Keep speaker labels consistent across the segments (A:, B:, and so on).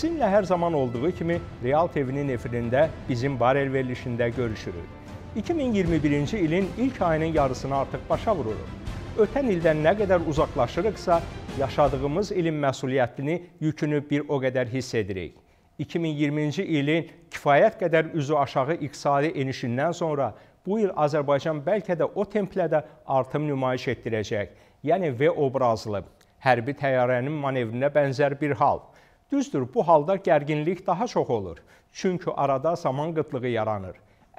A: Sizinlə hər zaman olduğu kimi Real TV-nin efirində bizim barel verilişində görüşürük. 2021-ci ilin ilk ayının yarısını artıq başa vururuq. Ötən ildən nə qədər uzaqlaşırıqsa, yaşadığımız ilin məsuliyyətini, yükünü bir o qədər hiss edirik. 2020-ci ilin kifayət qədər üzü aşağı iqtisadi enişindən sonra bu il Azərbaycan bəlkə də o templədə artım nümayiş etdirəcək. Yəni V obrazlı hərbi təyyarənin manevrinə bənzər bir hal. Düzdür, bu halda gərginlik daha çox olur. Çünki arada zaman qıtlığı yaranır.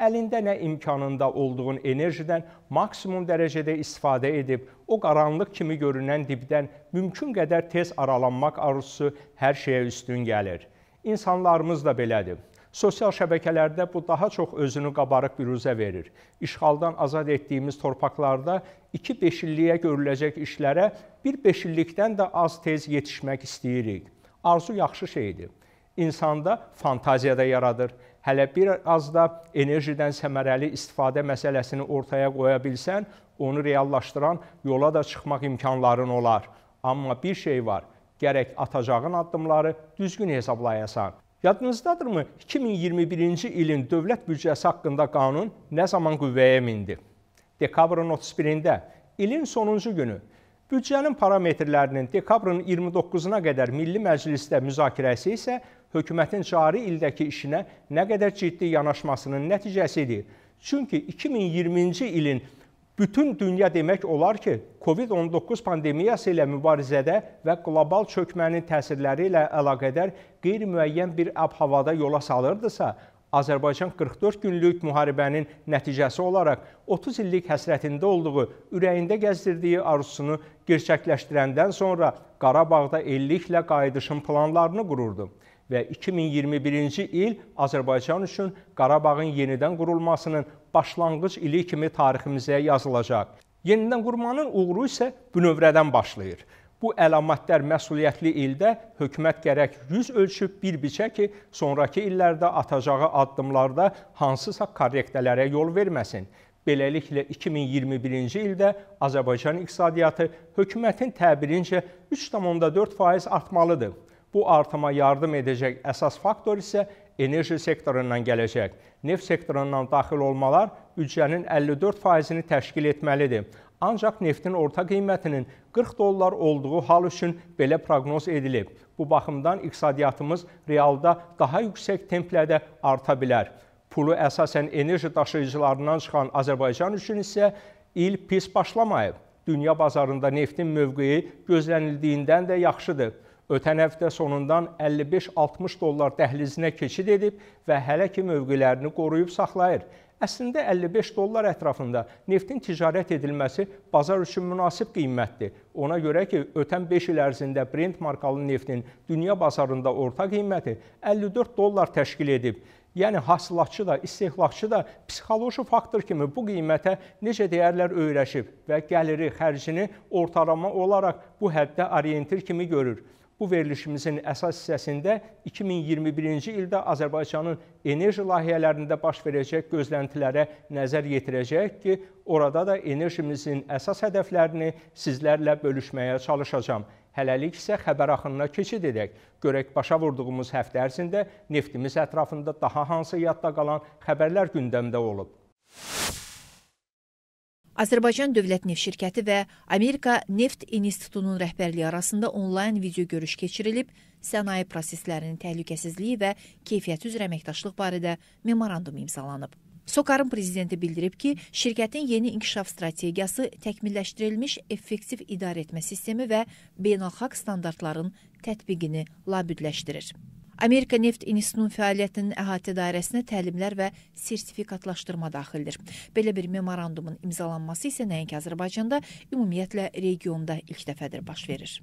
A: Əlində nə imkanında olduğun enerjidən maksimum dərəcədə istifadə edib, o qaranlıq kimi görünən dibdən mümkün qədər tez aralanmaq arzusu hər şeyə üstün gəlir. İnsanlarımız da belədir. Sosial şəbəkələrdə bu daha çox özünü qabarıq biruzə verir. İşğaldan azad etdiyimiz torpaqlarda 2 beşilliyə görüləcək işlərə bir beşillikdən də az tez yetişmək istəyirik. Arzu yaxşı şeydir. İnsanda fantaziya da yaradır. Hələ bir az da enerjidən səmərəli istifadə məsələsini ortaya qoya bilsən, onu reallaşdıran yola da çıxmaq imkanların olar. Amma bir şey var, gərək atacağın addımları düzgün hesablayasan. Yadınızdadırmı 2021-ci ilin dövlət büdcəsi haqqında qanun nə zaman qüvvəyə mindi? Dekabrın 31-də ilin sonuncu günü Büdcənin parametrlərinin dekabrın 29-una qədər Milli Məclisdə müzakirəsi isə hökumətin cari ildəki işinə nə qədər ciddi yanaşmasının nəticəsidir. Çünki 2020-ci ilin bütün dünya demək olar ki, COVID-19 pandemiyası ilə mübarizədə və qlobal çökmənin təsirləri ilə əlaqədar qeyri-müəyyən bir ab-havada yola salırdısa, Azərbaycan 44 günlük müharibənin nəticəsi olaraq 30 illik həsrətində olduğu, ürəyində gəzdirdiyi arzusunu gerçəkləşdirəndən sonra Qarabağda illiklə qayıdışın planlarını qururdu və 2021-ci il Azərbaycan üçün Qarabağın yenidən qurulmasının başlanğıc ili kimi tariximizə yazılacaq. Yenidən qurmanın uğuru isə bünövrədən başlayır. Bu əlamətlər məsuliyyətli ildə hökumət gərək yüz ölçüb bir biçə ki, sonrakı illərdə atacağı addımlarda hansısa korrektələrə yol verməsin. Beləliklə 2021-ci ildə Azərbaycan iqtisadiyyatı hökumətin təbirincə 3,4% artmalıdır. Bu artıma yardım edəcək əsas faktor isə enerji sektorundan gələcək. Neft sektorundan daxil olmalar büdcənin 54%-ni təşkil etməlidir. Ancaq neftin orta qiymətinin 40 dollar olduğu hal üçün belə proqnoz edilib. Bu baxımdan iqtisadiyyatımız realda daha yüksək templədə arta bilər pulu əsasən enerji daşıyıcılarından çıxan Azərbaycan üçün isə il pis başlamayıb. Dünya bazarında neftin mövqeyi gözlənildiyindən də yaxşıdır. Ötən həftə sonundan 55-60 dollar dəhlizinə keçid edib və hələ ki mövqelərini qoruyub saxlayır. Əslində 55 dollar ətrafında neftin ticarət edilməsi bazar üçün münasib qiymətdir. Ona görə ki, ötən 5 il ərzində Brent markalı neftin dünya bazarında orta qiyməti 54 dollar təşkil edib yəni hasilatçı da, istehlakçı da psixoloji faktor kimi bu qiymətə necə deyərlər öyrəşib və gəliri, xərcini ortalama olaraq bu həddə orientir kimi görür. Bu verilişimizin əsas hissəsində 2021-ci ildə Azərbaycanın enerji layihələrində baş verəcək gözləntilərə nəzər yetirəcək ki, orada da enerjimizin əsas hədəflərini sizlərlə bölüşməyə çalışacağam. Hələlik isə xəbər axınına keçid edək. Görək başa vurduğumuz həftə ərzində neftimiz ətrafında daha hansı yadda qalan xəbərlər gündəmdə olub.
B: Azərbaycan Dövlət Neft Şirkəti və Amerika Neft İnstitutunun rəhbərliyi arasında onlayn video görüş keçirilib, sənaye proseslərinin təhlükəsizliyi və keyfiyyəti üzrə əməkdaşlıq barədə memorandum imzalanıb. Sokarın prezidenti bildirib ki, şirkətin yeni inkişaf strategiyası təkmilləşdirilmiş effektiv idarə etmə sistemi və beynəlxalq standartların tətbiqini labüdləşdirir. Amerika Neft İnstitutunun fəaliyyətinin əhatə dairəsinə təlimlər və sertifikatlaşdırma daxildir. Belə bir memorandumun imzalanması isə nəinki Azərbaycanda, ümumiyyətlə regionda ilk dəfədir baş verir.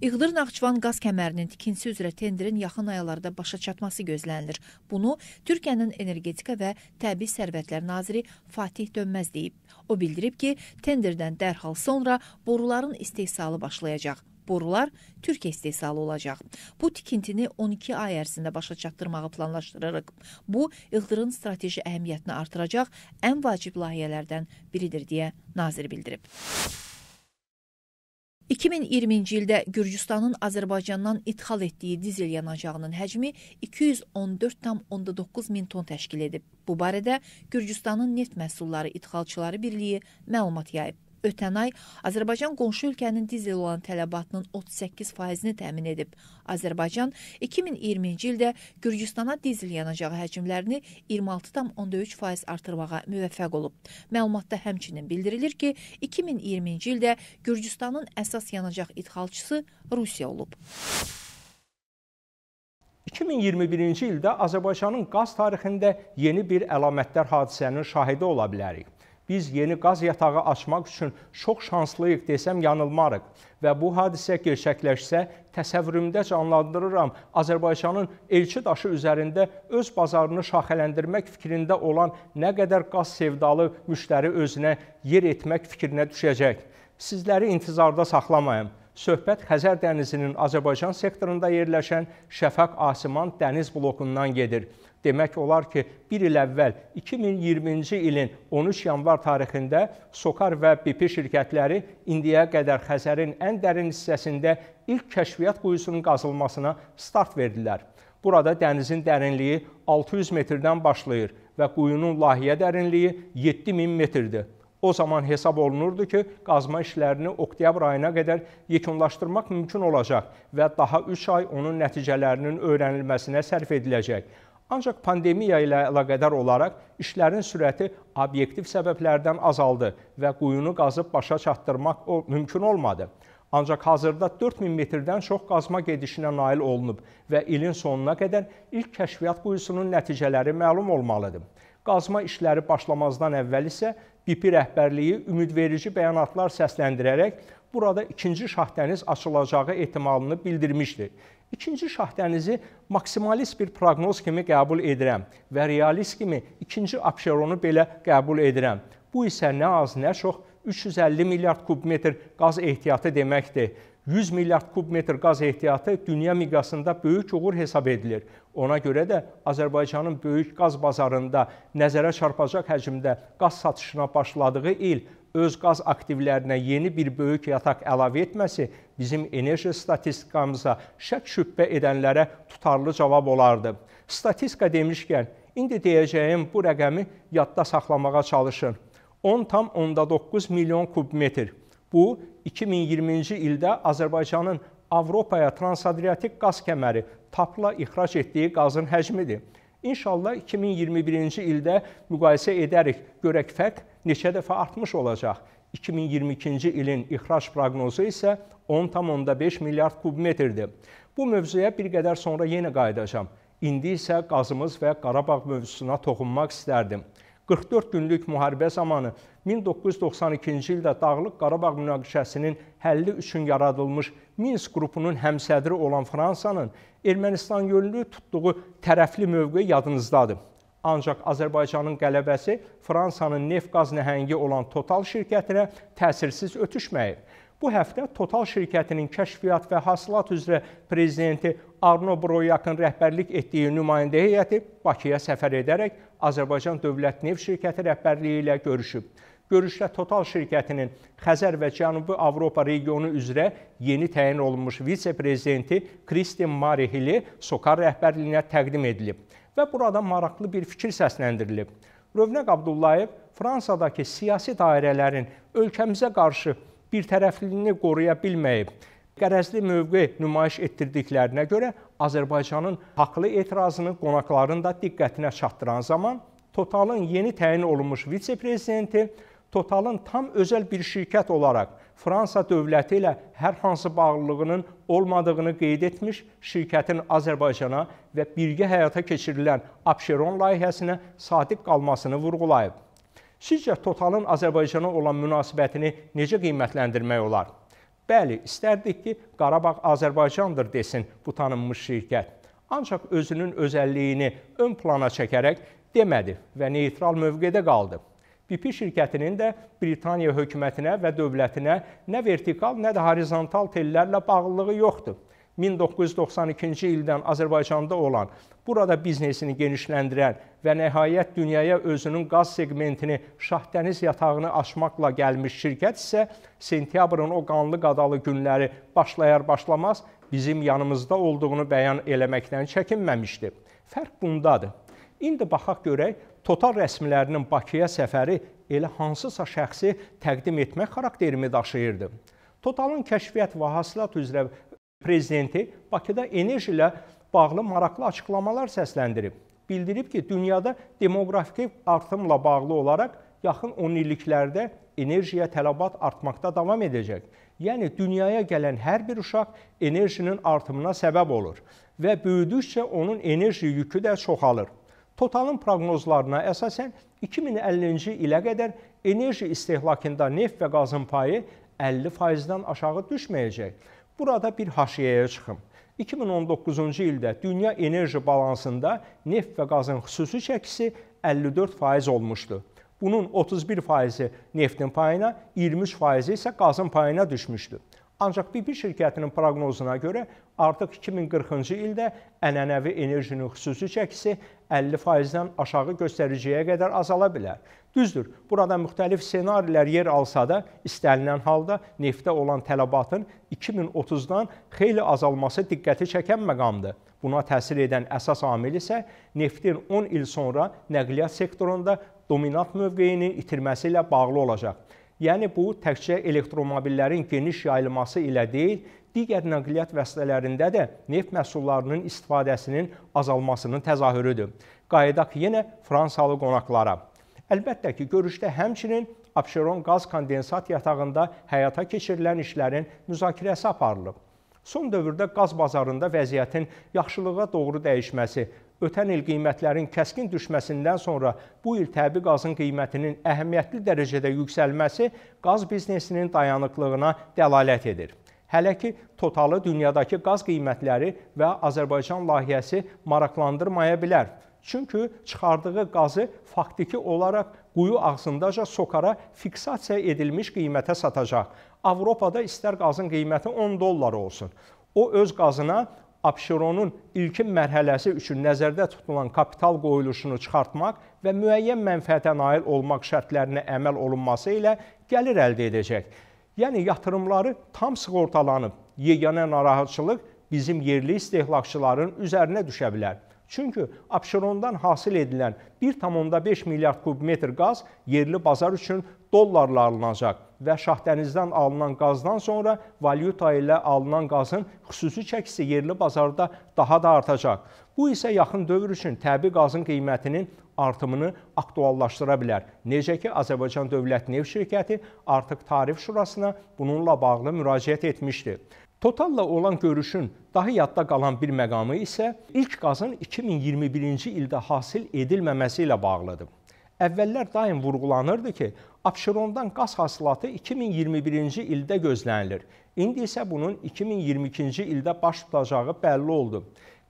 B: İğdır-Naxçıvan qaz kəmərinin tikintisi üzrə tenderin yaxın aylarda başa çatması gözlənilir. Bunu Türkiyənin Energetika və Təbii Sərvətlər naziri Fatih Dönməz deyib. O bildirib ki, tenderdən dərhal sonra boruların istehsalı başlayacaq. Borular Türkiyə istehsalı olacaq. Bu tikintini 12 ay ərzində başa çatdırmağı planlaşdırırıq. Bu Iğdırın strateji əhəmiyyətini artıracaq ən vacib layihələrdən biridir deyə nazir bildirib. 2020-ci ildə Gürcüstanın Azərbaycandan ixal etdiyi dizel yanacağının həcmi 214,9 min ton təşkil edib. Bu barədə Gürcüstanın Neft Məhsulları İdxalçıları Birliyi məlumat yayıb. Ötən ay Azərbaycan qonşu ölkənin dizel olan tələbatının 38%-ni təmin edib. Azərbaycan 2020-ci ildə Gürcüstana dizel yanacağı həcmlərini 26,3% artırmağa müvəffəq olub. Məlumatda həmçinin bildirilir ki, 2020-ci ildə Gürcüstanın əsas yanacaq idxalçısı Rusiya olub.
A: 2021-ci ildə Azərbaycanın qaz tarixində yeni bir əlamətdar hadisənin şahidi ola bilərik biz yeni qaz yatağı açmaq üçün çox şanslıyıq desəm yanılmarıq və bu hadisə gerçəkləşsə təsəvvürümdə canlandırıram Azərbaycanın elçi daşı üzərində öz bazarını şaxələndirmək fikrində olan nə qədər qaz sevdalı müştəri özünə yer etmək fikrinə düşəcək. Sizləri intizarda saxlamayım. Söhbət Xəzər dənizinin Azərbaycan sektorunda yerləşən Şəfəq Asiman dəniz blokundan gedir. Demək olar ki, 1 il əvvəl 2020-ci ilin 13 yanvar tarixində Sokar və BP şirkətləri indiyə qədər Xəzərin ən dərin hissəsində ilk kəşfiyyat quyusunun qazılmasına start verdilər. Burada dənizin dərinliyi 600 metrdən başlayır və quyunun layihə dərinliyi 7000 metrdir. O zaman hesab olunurdu ki, qazma işlərini oktyabr ayına qədər yekunlaşdırmaq mümkün olacaq və daha 3 ay onun nəticələrinin öyrənilməsinə sərf ediləcək. Ancaq pandemiya ilə əlaqədar olaraq işlərin sürəti obyektiv səbəblərdən azaldı və quyunu qazıb başa çatdırmaq mümkün olmadı. Ancaq hazırda 4000 metrdən çox qazma gedişinə nail olunub və ilin sonuna qədər ilk kəşfiyyat quyusunun nəticələri məlum olmalıdır. Qazma işləri başlamazdan əvvəl isə BP rəhbərliyi ümidverici bəyanatlar səsləndirərək burada ikinci şahdəniz açılacağı ehtimalını bildirmişdi. İkinci Şahdənizi maksimalist bir proqnoz kimi qəbul edirəm və realist kimi ikinci Abşeronu belə qəbul edirəm. Bu isə nə az, nə çox 350 milyard kubmetr qaz ehtiyatı deməkdir. 100 milyard kubmetr qaz ehtiyatı dünya miqyasında böyük uğur hesab edilir. Ona görə də Azərbaycanın böyük qaz bazarında nəzərə çarpacaq həcmdə qaz satışına başladığı il öz qaz aktivlərinə yeni bir böyük yataq əlavə etməsi bizim enerji statistikamıza şək-şübhə edənlərə tutarlı cavab olardı. Statistika demişkən, indi deyəcəyim bu rəqəmi yadda saxlamağa çalışın. 10,9 milyon kubmetr. Bu 2020-ci ildə Azərbaycanın Avropaya transadriatik qaz kəməri TAP-la ixrac etdiyi qazın həcmidir. İnşallah 2021-ci ildə müqayisə edərik, görək fərq neçə dəfə artmış olacaq. 2022-ci ilin ixrac proqnozu isə 10,5 milyard kubmetrdir. Bu mövzuya bir qədər sonra yenə qayıdacağam. İndi isə qazımız və Qarabağ mövzusuna toxunmaq istərdim. 44 günlük müharibə zamanı 1992-ci ildə Dağlıq Qarabağ münaqişəsinin həlli üçün yaradılmış Minsk qrupunun həmsədri olan Fransanın Ermənistan yönlü tutduğu tərəfli mövqe yadınızdadır. Ancaq Azərbaycanın qələbəsi Fransanın neft-qaz nəhəngi olan Total şirkətinə təsirsiz ötüşməyib. Bu həftə Total şirkətinin kəşfiyyat və hasilat üzrə prezidenti Arno Broyakın rəhbərlik etdiyi nümayəndə heyəti Bakıya səfər edərək Azərbaycan Dövlət Neft Şirkəti rəhbərliyi ilə görüşüb. Görüşdə Total şirkətinin Xəzər və Cənubi Avropa regionu üzrə yeni təyin olunmuş vitse-prezidenti Kristin Marihili SOCAR rəhbərliyinə təqdim edilib və burada maraqlı bir fikir səsləndirilib. Rövnəq Abdullayev Fransadakı siyasi dairələrin ölkəmizə qarşı birtərəfliliyini qoruya bilməyib Qərəzli mövqe nümayiş etdirdiklərinə görə Azərbaycanın haqlı etirazını qonaqların da diqqətinə çatdıran zaman Totalın yeni təyin olunmuş vitse-prezidenti Totalın tam özəl bir şirkət olaraq Fransa dövləti ilə hər hansı bağlılığının olmadığını qeyd etmiş, şirkətin Azərbaycana və birgə həyata keçirilən Abşeron layihəsinə sadiq qalmasını vurğulayıb. Sizcə Totalın Azərbaycana olan münasibətini necə qiymətləndirmək olar? Bəli, istərdik ki, Qarabağ Azərbaycandır desin bu tanınmış şirkət. Ancaq özünün özəlliyini ön plana çəkərək demədi və neytral mövqedə qaldı. BP şirkətinin də Britaniya hökumətinə və dövlətinə nə vertikal, nə də horizontal tellərlə bağlılığı yoxdur. 1992-ci ildən Azərbaycanda olan, burada biznesini genişləndirən və nəhayət dünyaya özünün qaz segmentini Şah dəniz yatağını aşmaqla gəlmiş şirkət isə sentyabrın o qanlı qadalı günləri başlayar başlamaz bizim yanımızda olduğunu bəyan eləməkdən çəkinməmişdi. Fərq bundadır. İndi baxaq görək, total rəsmilərinin Bakıya səfəri elə hansısa şəxsi təqdim etmək xarakterimi daşıyırdı. Totalın kəşfiyyat və hasilat üzrə prezidenti Bakıda enerji ilə bağlı maraqlı açıqlamalar səsləndirib bildirib ki, dünyada demoqrafik artımla bağlı olaraq yaxın 10 illiklərdə enerjiyə tələbat artmaqda davam edəcək. Yəni dünyaya gələn hər bir uşaq enerjinin artımına səbəb olur və böyüdükcə onun enerji yükü də çoxalır. Totalın proqnozlarına əsasən 2050-ci ilə qədər enerji istehlakında neft və qazın payı 50%-dən aşağı düşməyəcək. Burada bir haşiyəyə çıxım. 2019-cu ildə dünya enerji balansında neft və qazın xüsusi çəkisi 54% olmuşdu. Bunun 31 faizi neftin payına, 23 faizi isə qazın payına düşmüşdü. Ancaq BP şirkətinin proqnozuna görə artıq 2040-cı ildə ənənəvi enerjinin xüsusi çəkisi 50%-dən aşağı göstəriciyə qədər azala bilər. Düzdür, burada müxtəlif ssenarilər yer alsa da, istənilən halda neftə olan tələbatın 2030-dan xeyli azalması diqqəti çəkən məqamdır. Buna təsir edən əsas amil isə neftin 10 il sonra nəqliyyat sektorunda dominant mövqeyinin itirməsi ilə bağlı olacaq. Yəni bu təkcə elektromobillərin geniş yayılması ilə deyil, digər nəqliyyat vasitələrində də neft məhsullarının istifadəsinin azalmasının təzahürüdür. Qayıdaq yenə Fransalı qonaqlara. Əlbəttə ki, görüşdə həmçinin Abşeron qaz kondensat yatağında həyata keçirilən işlərin müzakirəsi aparılıb. Son dövrdə qaz bazarında vəziyyətin yaxşılığa doğru dəyişməsi ötən il qiymətlərin kəskin düşməsindən sonra bu il təbii qazın qiymətinin əhəmiyyətli dərəcədə yüksəlməsi qaz biznesinin dayanıqlığına dəlalət edir. Hələ ki, totalı dünyadakı qaz qiymətləri və Azərbaycan layihəsi maraqlandırmaya bilər. Çünki çıxardığı qazı faktiki olaraq quyu ağzındaca sokara fiksasiya edilmiş qiymətə satacaq. Avropada istər qazın qiyməti 10 dollar olsun. O öz qazına Abşeronun ilkin mərhələsi üçün nəzərdə tutulan kapital qoyuluşunu çıxartmaq və müəyyən mənfəətə nail olmaq şərtlərinə əməl olunması ilə gəlir əldə edəcək. Yəni yatırımları tam sığortalanıb, yeganə narahatçılıq bizim yerli istehlakçıların üzərinə düşə bilər. Çünki Abşerondan hasil edilən 1,5 milyard kubmetr qaz yerli bazar üçün dollarla alınacaq və Şahdənizdən alınan qazdan sonra valyuta ilə alınan qazın xüsusi çəkisi yerli bazarda daha da artacaq. Bu isə yaxın dövr üçün təbii qazın qiymətinin artımını aktuallaşdıra bilər. Necə ki, Azərbaycan Dövlət Neft Şirkəti artıq Tarif Şurasına bununla bağlı müraciət etmişdi. Totalla olan görüşün daha yadda qalan bir məqamı isə ilk qazın 2021-ci ildə hasil edilməməsi ilə bağlıdır. Əvvəllər daim vurğulanırdı ki, Abşerondan qaz hasilatı 2021-ci ildə gözlənilir. İndi isə bunun 2022-ci ildə baş tutacağı bəlli oldu.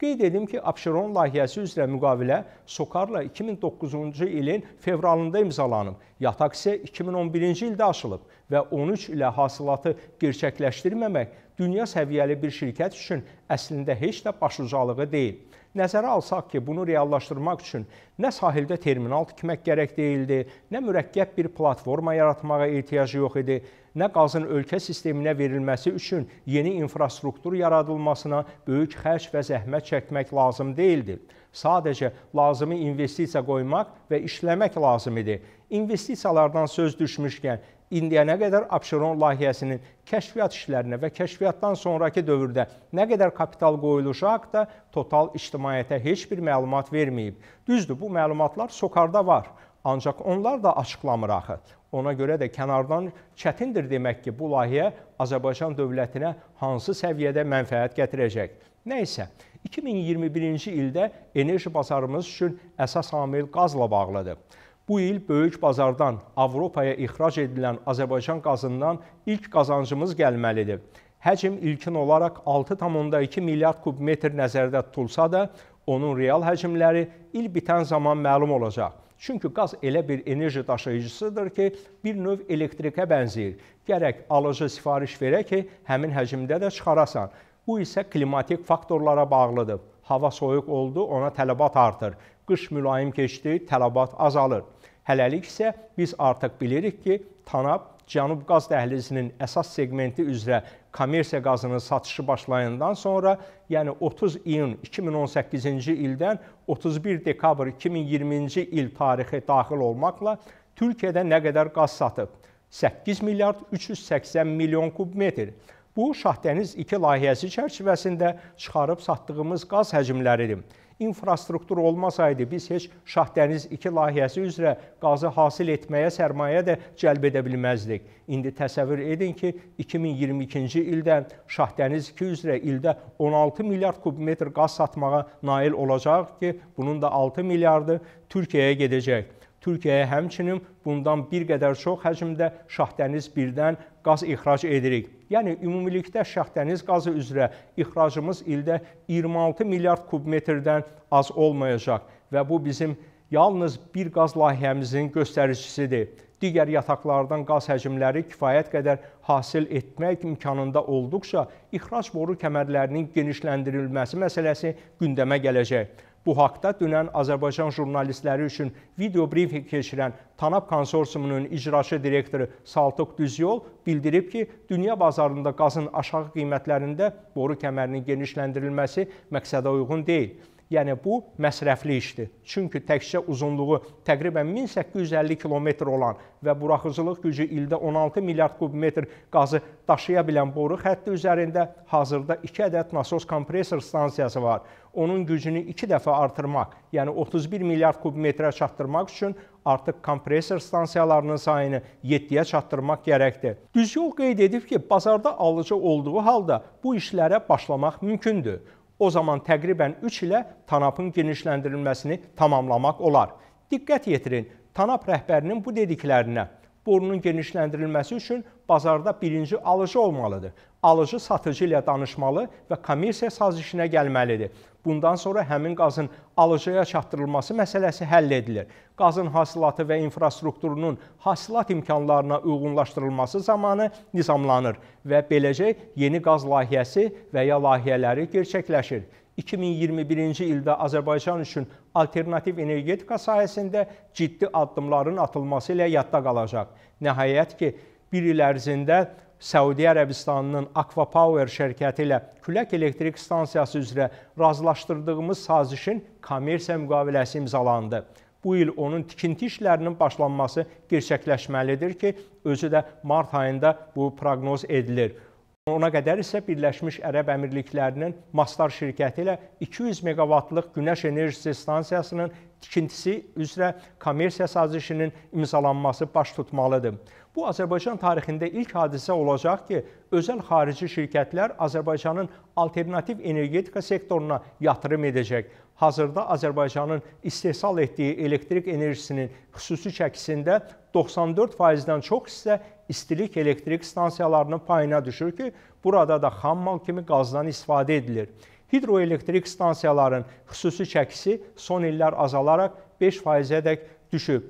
A: Qeyd edim ki, Abşeron layihəsi üzrə müqavilə Sokarla 2009-cu ilin fevralında imzalanıb. Yataq isə 2011-ci ildə açılıb və 13 ilə hasilatı gerçəkləşdirməmək dünya səviyyəli bir şirkət üçün əslində heç də başucalığı deyil. Nəzərə alsaq ki, bunu reallaşdırmaq üçün nə sahildə terminal tikmək gərək deyildi, nə mürəkkəb bir platforma yaratmağa ehtiyacı yox idi, nə qazın ölkə sisteminə verilməsi üçün yeni infrastruktur yaradılmasına böyük xərc və zəhmət çəkmək lazım deyildi. Sadəcə lazımi investisiya qoymaq və işləmək lazım idi investisiyalardan söz düşmüşkən, indiyə nə qədər Abşeron layihəsinin kəşfiyyat işlərinə və kəşfiyyatdan sonrakı dövrdə nə qədər kapital qoyuluşu haqda total ictimaiyyətə heç bir məlumat verməyib. Düzdür, bu məlumatlar sokarda var, ancaq onlar da açıqlamır axı. Ona görə də kənardan çətindir demək ki, bu layihə Azərbaycan dövlətinə hansı səviyyədə mənfəət gətirəcək. Nə isə, 2021-ci ildə enerji bazarımız üçün əsas amil qazla bağlıdır. Bu il böyük bazardan Avropaya ixrac edilən Azərbaycan qazından ilk qazancımız gəlməlidir. Həcm ilkin olaraq 6,2 milyard kubmetr nəzərdə tutulsa da, onun real həcmləri il bitən zaman məlum olacaq. Çünki qaz elə bir enerji daşıyıcısıdır ki, bir növ elektrikə bənzəyir. Gərək alıcı sifariş verə ki, həmin həcmdə də çıxarasan. Bu isə klimatik faktorlara bağlıdır. Hava soyuq oldu, ona tələbat artır qış mülayim keçdi, tələbat azalır. Hələlik isə biz artıq bilirik ki, Tanap Cənub qaz dəhlizinin əsas segmenti üzrə kommersiya qazının satışı başlayandan sonra, yəni 30 iyun 2018-ci ildən 31 dekabr 2020-ci il tarixi daxil olmaqla Türkiyədə nə qədər qaz satıb? 8 milyard 380 milyon kubmetr. Bu Şahdəniz 2 layihəsi çərçivəsində çıxarıb satdığımız qaz həcmləridir. İnfrastruktur olmasaydı biz heç Şah Dəniz 2 layihəsi üzrə qazı hasil etməyə sərmayə də cəlb edə bilməzdik. İndi təsəvvür edin ki, 2022-ci ildə Şah Dəniz 2 üzrə ildə 16 milyard kubmetr qaz satmağa nail olacaq ki, bunun da 6 milyardı Türkiyəyə gedəcək. Türkiyəyə həmçinin bundan bir qədər çox həcmdə Şahdəniz 1-dən qaz ixrac edirik. Yəni ümumilikdə Şahdəniz qazı üzrə ixracımız ildə 26 milyard kubmetrdən az olmayacaq və bu bizim yalnız bir qaz layihəmizin göstəricisidir. Digər yataqlardan qaz həcmləri kifayət qədər hasil etmək imkanında olduqca ixrac boru kəmərlərinin genişləndirilməsi məsələsi gündəmə gələcək. Bu haqda dünən Azərbaycan jurnalistləri üçün video briefing keçirən TANAP konsorsiumunun icraçı direktoru Saltuq Düzyol bildirib ki, dünya bazarında qazın aşağı qiymətlərində boru kəmərinin genişləndirilməsi məqsədə uyğun deyil. Yəni bu məsrəfli işdir. Çünki təkcə uzunluğu təqribən 1850 kilometr olan və buraxıcılıq gücü ildə 16 milyard kubmetr qazı daşıya bilən boru xətti üzərində hazırda 2 ədəd nasos kompresor stansiyası var. Onun gücünü 2 dəfə artırmaq, yəni 31 milyard kubmetrə çatdırmaq üçün artıq kompresor stansiyalarının sayını 7-yə çatdırmaq gərəkdir. Düzyol qeyd edib ki, bazarda alıcı olduğu halda bu işlərə başlamaq mümkündür. O zaman təqribən 3 ilə TANAP-ın genişləndirilməsini tamamlamaq olar. Diqqət yetirin, TANAP rəhbərinin bu dediklərinə borunun genişləndirilməsi üçün bazarda birinci alıcı olmalıdır. Alıcı satıcı ilə danışmalı və kommersiya sazişinə gəlməlidir. Bundan sonra həmin qazın alıcıya çatdırılması məsələsi həll edilir. Qazın hasilatı və infrastrukturunun hasilat imkanlarına uyğunlaşdırılması zamanı nizamlanır və beləcə yeni qaz layihəsi və ya layihələri gerçəkləşir. 2021-ci ildə Azərbaycan üçün alternativ energetika sahəsində ciddi addımların atılması ilə yadda qalacaq. Nəhayət ki, bir il ərzində Səudiyyə Ərəbistanının Aquapower şirkəti ilə külək elektrik stansiyası üzrə razılaşdırdığımız sazişin kommersiya müqaviləsi imzalandı. Bu il onun tikinti işlərinin başlanması gerçəkləşməlidir ki, özü də mart ayında bu proqnoz edilir. Ona qədər isə Birləşmiş Ərəb Əmirliklərinin Mastar şirkəti ilə 200 meqavatlıq günəş enerjisi stansiyasının tikintisi üzrə kommersiya sazişinin imzalanması baş tutmalıdır. Bu Azərbaycan tarixində ilk hadisə olacaq ki, özəl xarici şirkətlər Azərbaycanın alternativ energetika sektoruna yatırım edəcək. Hazırda Azərbaycanın istehsal etdiyi elektrik enerjisinin xüsusi çəkisində 94%-dən çox isə istilik elektrik stansiyalarının payına düşür ki, burada da xammal kimi qazdan istifadə edilir. Hidroelektrik stansiyaların xüsusi çəkisi son illər azalaraq 5%-ədək düşüb.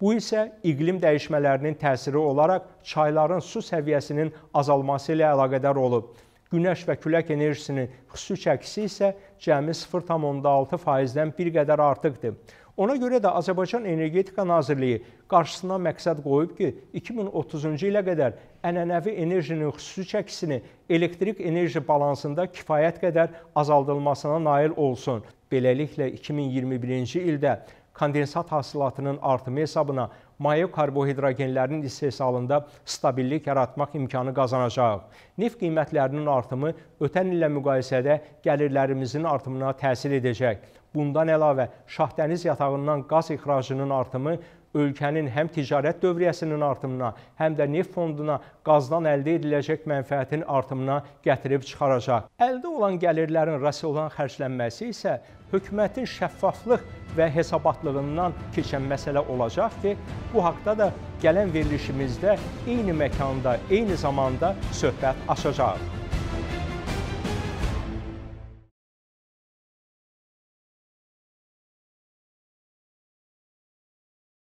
A: Bu isə iqlim dəyişmələrinin təsiri olaraq çayların su səviyyəsinin azalması ilə əlaqədar olub. Günəş və külək enerjisinin xüsusi çəkisi isə cəmi 0,6%-dən bir qədər artıqdır. Ona görə də Azərbaycan Energetika Nazirliyi qarşısına məqsəd qoyub ki, 2030-cu ilə qədər ənənəvi enerjinin xüsusi çəkisini elektrik enerji balansında kifayət qədər azaldılmasına nail olsun. Beləliklə 2021-ci ildə kondensat hasilatının artımı hesabına maye karbohidrogenlərinin istehsalında stabillik yaratmaq imkanı qazanacaq. Neft qiymətlərinin artımı ötən illə müqayisədə gəlirlərimizin artımına təsir edəcək. Bundan əlavə, Şahdəniz yatağından qaz ixracının artımı ölkənin həm ticarət dövriyyəsinin artımına, həm də neft fonduna qazdan əldə ediləcək mənfəətin artımına gətirib çıxaracaq. Əldə olan gəlirlərin rasional xərclənməsi isə hökumətin şəffaflıq və hesabatlığından keçən məsələ olacaq ki, bu haqda da gələn verilişimizdə eyni məkanda, eyni zamanda söhbət açacağıq.